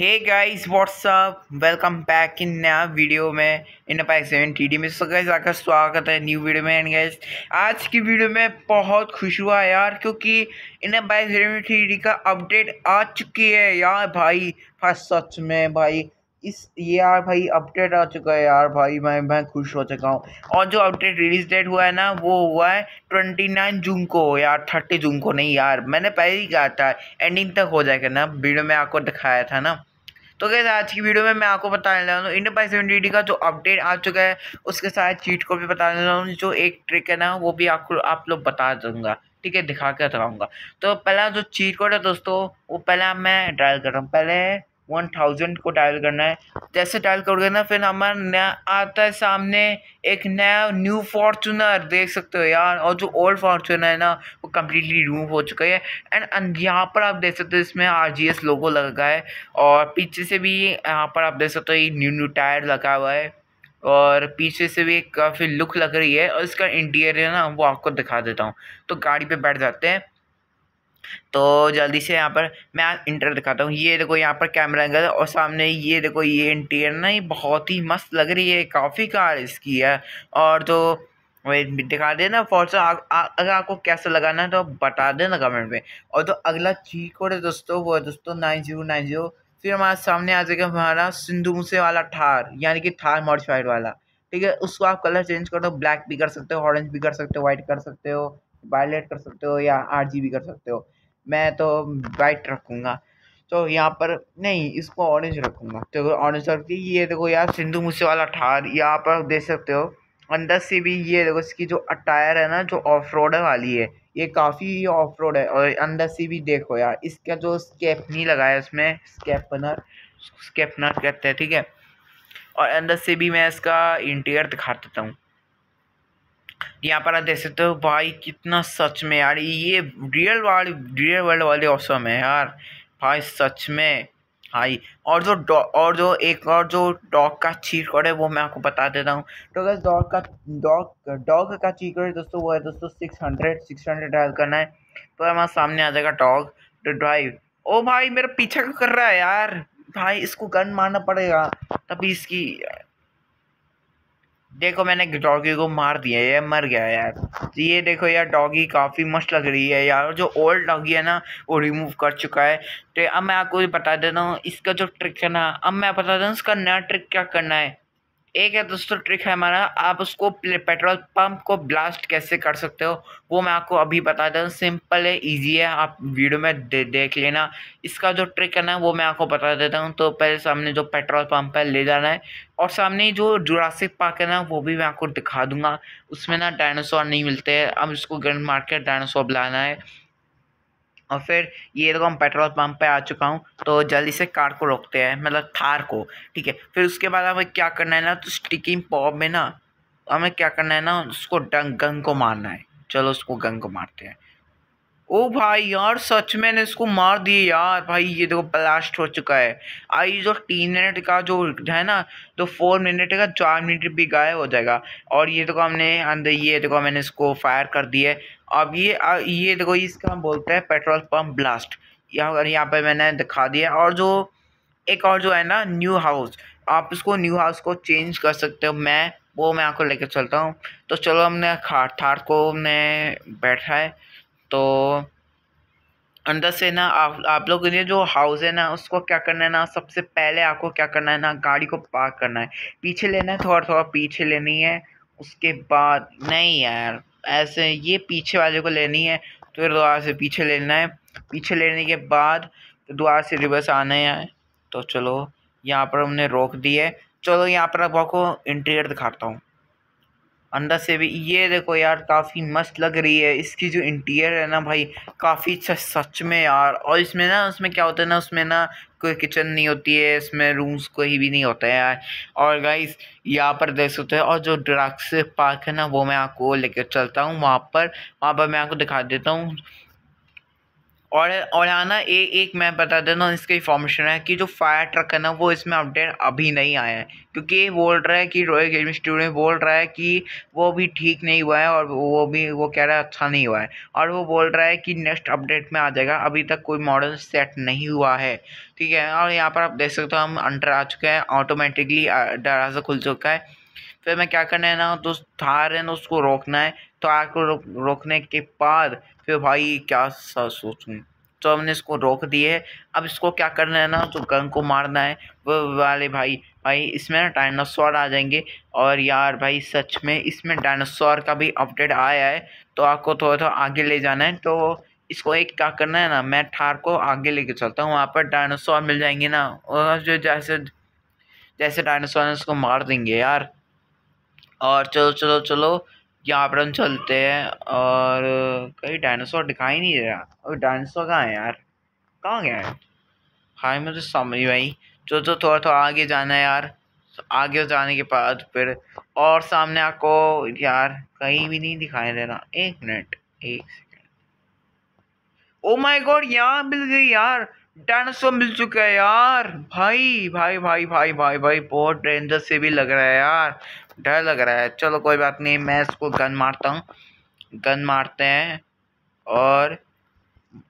hey guys whatsapp welcome back in नया video में in pack seven T D में so guys स्वागत है न्यू वीडियो में एंड गाइस आज की वीडियो में बहुत खुश हुआ यार क्योंकि in pack seven T D का अपडेट आ चुकी है यार भाई फर्स्ट हाँ, सच में भाई इस ये यार भाई अपडेट आ चुका है यार भाई मैं मैं खुश हो चुका हूँ और जो अपडेट रिलीज डेट हुआ है ना वो हुआ है ट्वेंटी नाइन जून को यार थर्टी जून को नहीं यार मैंने पहले ही कहा था एंडिंग तक हो जाएगा ना वीडियो में आपको दिखाया था ना तो कैसे आज की वीडियो में मैं आपको बताने लगा हूँ इंडो पाई डी का जो अपडेट आ चुका है उसके साथ चीट को भी बताने लगा हूँ जो एक ट्रिक है ना वो भी आपको आप लोग बता दूँगा ठीक है दिखा कर बताऊँगा तो पहला जो चीट कोड है दोस्तों वो पहला मैं ट्रायल कर रहा हूँ पहले वन थाउजेंड को डायल करना है जैसे डायल करोगे ना फिर हमारा नया आता है सामने एक नया न्यू फॉर्चूनर देख सकते हो यार और जो ओल्ड फॉर्चूनर है ना वो कम्प्लीटली रिमूव हो चुका है एंड यहाँ पर आप देख सकते हो इसमें आर जी एस लोगो लगा है और पीछे से भी यहाँ पर आप देख सकते हो ये न्यू न्यू टायर लगा हुआ है और पीछे से भी एक काफ़ी लुक लग रही है और इसका इंटीरियर है ना वो आपको दिखा देता हूँ तो गाड़ी पे बैठ जाते हैं तो जल्दी से यहाँ पर मैं इंटर दिखाता हूँ ये देखो यहाँ पर कैमरा एंगल और सामने ये देखो ये इंटीरियर ना ये बहुत ही मस्त लग रही है काफ़ी कार इसकी है और तो दिखा देना फॉर्चून अगर आपको कैसा लगाना है तो बता देना कमेंट में और तो अगला चीज कोड है दोस्तों वो है दोस्तों नाइन जीरो नाइन जीरो फिर हमारे सामने आ जाएगा हमारा सिंधु मूसे वाला थार यानी कि थार मॉडिफाइड वाला ठीक है उसको आप कलर चेंज कर दो ब्लैक भी कर सकते हो ऑरेंज भी कर सकते हो वाइट कर सकते हो वायलेट कर सकते हो या आर भी कर सकते हो मैं तो वाइट रखूँगा तो यहाँ पर नहीं इसको ऑरेंज रखूँगा तो ऑरेंज रखती ये देखो यार सिंधु मूसे वाला ठार यहाँ पर देख सकते हो अंदर से भी ये देखो इसकी जो अटायर है ना जो ऑफ रोड वाली है ये काफ़ी ऑफ रोड है और अंदर से भी देखो यार इसका जो स्केप नहीं लगाया उसमें स्केपनर स्केपनर कहते हैं ठीक है और अंदर से भी मैं इसका इंटीरियर दिखा देता हूँ यहाँ पर आप देख सकते हो भाई कितना सच में यार ये रियल वर्ल्ड रियल वर्ल्ड वाले ऑसम है यार भाई सच में भाई और जो और जो एक और जो डॉग का चीट कोड है वो मैं आपको बता देता हूँ तो अगर डॉग का डॉग डॉग का चीट कोड दोस्तों वो है दोस्तों six hundred six hundred dial करना है तो हमारे सामने आ जाएगा डॉग तो ड्राइव ओ भाई मेरा पीछा कर रहा है यार भाई इसको गन मारना पड़ेगा तभी इसकी देखो मैंने डॉगी को मार दिया ये मर गया यार तो ये देखो यार डॉगी काफ़ी मस्त लग रही है यार जो ओल्ड डॉगी है ना वो रिमूव कर चुका है तो अब मैं आपको बता देता हूँ इसका जो ट्रिक है ना अब मैं बता देता हूँ इसका नया ट्रिक क्या करना है एक है दोस्तों ट्रिक है हमारा आप उसको पेट्रोल पंप को ब्लास्ट कैसे कर सकते हो वो मैं आपको अभी बता दूँ सिंपल है इजी है आप वीडियो में दे, देख लेना इसका जो ट्रिक है ना वो मैं आपको बता देता हूँ तो पहले सामने जो पेट्रोल पंप है ले जाना है और सामने जो जुरासिक पार्क है ना वो भी मैं आपको दिखा दूंगा उसमें ना डायनासोर नहीं मिलते हैं अब उसको गन मार्केट डायनासोर बुलाना है और फिर ये देखो हम पेट्रोल पंप पे आ चुका हूँ तो जल्दी से कार को रोकते हैं मतलब थार को ठीक है फिर उसके बाद हमें क्या करना है ना तो स्टिकिंग पॉप में ना हमें क्या करना है ना उसको डंग गंग को मारना है चलो उसको गंग को मारते हैं ओ भाई यार सच में ने इसको मार दिए यार भाई ये देखो ब्लास्ट हो चुका है आई जो तीन मिनट का जो है ना तो फोर मिनट का चार मिनट भी गायब हो जाएगा और ये देखो हमने अंदर ये देखो मैंने इसको फायर कर दिया है अब ये ये देखो इसका हम बोलते हैं पेट्रोल पम्प ब्लास्ट यहाँ यहाँ पर मैंने दिखा दिया और जो एक और जो है ना न्यू हाउस आप इसको न्यू हाउस को चेंज कर सकते हो मैं वो मैं आपको लेकर चलता हूँ तो चलो हमने खार थार को हमने बैठा है तो अंदर से ना आप आप लोग के लिए जो हाउस है ना उसको क्या करना है ना सबसे पहले आपको क्या करना है ना गाड़ी को पार्क करना है पीछे लेना है थोड़ा थोड़ा पीछे लेनी है उसके बाद नहीं यार ऐसे ये पीछे वाले को लेनी है तो फिर दोबारा से पीछे लेना है पीछे लेने के बाद तो दोबारा से रिवर्स आना है तो चलो यहाँ पर हमने रोक दिए है चलो यहाँ पर अब आपको इंटीरियर दिखाता हूँ अंदर से भी ये देखो यार काफ़ी मस्त लग रही है इसकी जो इंटीरियर है ना भाई काफ़ी अच्छा सच में यार और इसमें ना उसमें क्या होता है ना उसमें ना कोई किचन नहीं होती है इसमें रूम्स कोई भी नहीं होता है और गाइस यहाँ पर देख सकते हैं और जो ड्रग्स पार्क है ना वो मैं आपको लेकर चलता हूँ वहाँ पर वहाँ पर मैं आपको दिखा देता हूँ और और ना ए, एक मैं बता देना इसका इन्फॉर्मेशन है कि जो फायर ट्रक है ना वो इसमें अपडेट अभी नहीं आया है क्योंकि बोल रहा है कि रॉयल गेम स्टूडियो बोल रहा है कि वो भी ठीक नहीं हुआ है और वो भी वो कह रहा है अच्छा नहीं हुआ है और वो बोल रहा है कि नेक्स्ट अपडेट में आ जाएगा अभी तक कोई मॉडल सेट नहीं हुआ है ठीक है और यहाँ पर आप देख सकते हो हम अंडर आ चुके हैं ऑटोमेटिकली दराजा खुल चुका है फिर मैं क्या करना है ना तो थार है ना उसको रोकना है तो आग को रोकने के बाद फिर भाई क्या सा सोचूँ तो हमने इसको रोक दिए अब इसको क्या करना है ना जो गन को मारना है वो वाले भाई भाई इसमें ना डायनासोर आ जाएंगे और यार भाई सच में इसमें डायनासोर का भी अपडेट आया है तो आपको थोड़ा थोड़ा आगे ले जाना है तो इसको एक क्या करना है ना मैं ठार को आगे लेके चलता हूँ वहाँ पर डायनासोर मिल जाएंगे ना और जो जैसे जैसे डायनासोर उसको मार देंगे यार और चलो चलो चलो यहाँ पर हम चलते हैं और कहीं डायनासोर दिखाई नहीं दे रहा और डायनासोर कहाँ है यार कहाँ गया है हाय मुझे समझ भाई जो जो थोड़ा थोड़ा आगे जाना है यार आगे जाने के बाद फिर और सामने आपको यार कहीं भी नहीं दिखाई दे रहा एक मिनट एक सेकेंड ओ माई गॉड यहाँ मिल गई यार डायनासोर मिल चुका है यार भाई भाई भाई भाई भाई भाई बहुत डेंजर से भी लग रहा है यार डर लग रहा है चलो कोई बात नहीं मैं इसको गन मारता हूँ गन मारते हैं और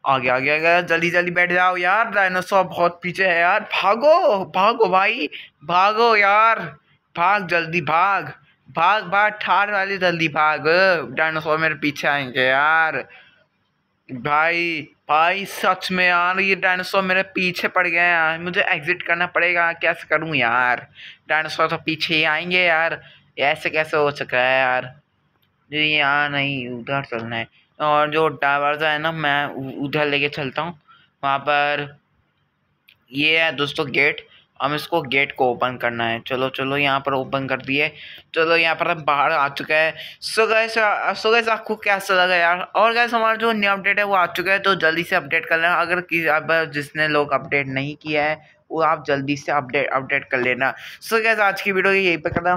आगे आगे आगे जल्दी जल्दी बैठ जाओ यार डायनासोर बहुत पीछे है यार भागो भागो भाई भागो यार भाग जल्दी भाग भाग भाग ठार वाली जल्दी भाग डायनासोर मेरे पीछे आएंगे यार भाई भाई सच में यार ये डायनासोर मेरे पीछे पड़ गया यार मुझे एग्ज़िट करना पड़ेगा कैसे करूँ यार डायनासोर तो पीछे ही आएंगे यार ऐसे कैसे हो सका है यार जी यहाँ नहीं उधर चलना है और जो डावर है ना मैं उधर लेके चलता हूँ वहाँ पर ये है दोस्तों गेट हम इसको गेट को ओपन करना है चलो चलो यहाँ पर ओपन कर दिए चलो यहाँ पर हम बाहर आ चुका है सो गए सो गए आपको कैसा लगा यार और गैस हमारा जो न्यू अपडेट है वो आ चुका है तो जल्दी से अपडेट कर लेना अगर अब जिसने लोग अपडेट नहीं किया है वो आप जल्दी से अपडेट अपडेट कर लेना सो गैस आज की वीडियो यही पर करना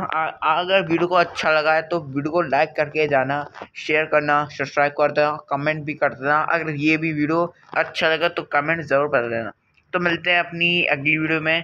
अगर वीडियो को अच्छा लगा है तो वीडियो को लाइक करके जाना शेयर करना सब्सक्राइब कर देना कमेंट भी कर देना अगर ये भी वीडियो अच्छा लगा तो कमेंट ज़रूर कर देना तो मिलते हैं अपनी अगली वीडियो में